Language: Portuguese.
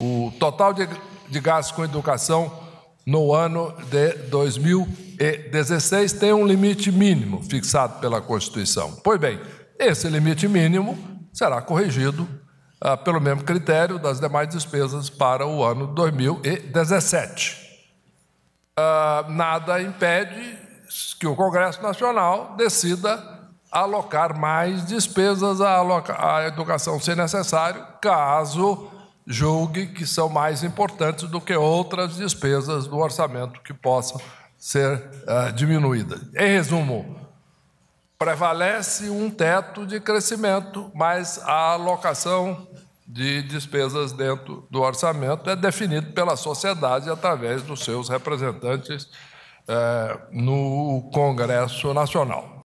O total de, de gastos com educação no ano de 2016 tem um limite mínimo fixado pela Constituição. Pois bem, esse limite mínimo será corrigido ah, pelo mesmo critério das demais despesas para o ano 2017. Ah, nada impede que o Congresso Nacional decida alocar mais despesas à, à educação, se necessário, caso julgue que são mais importantes do que outras despesas do orçamento que possam ser uh, diminuídas. Em resumo, prevalece um teto de crescimento, mas a alocação de despesas dentro do orçamento é definida pela sociedade através dos seus representantes eh, no Congresso Nacional.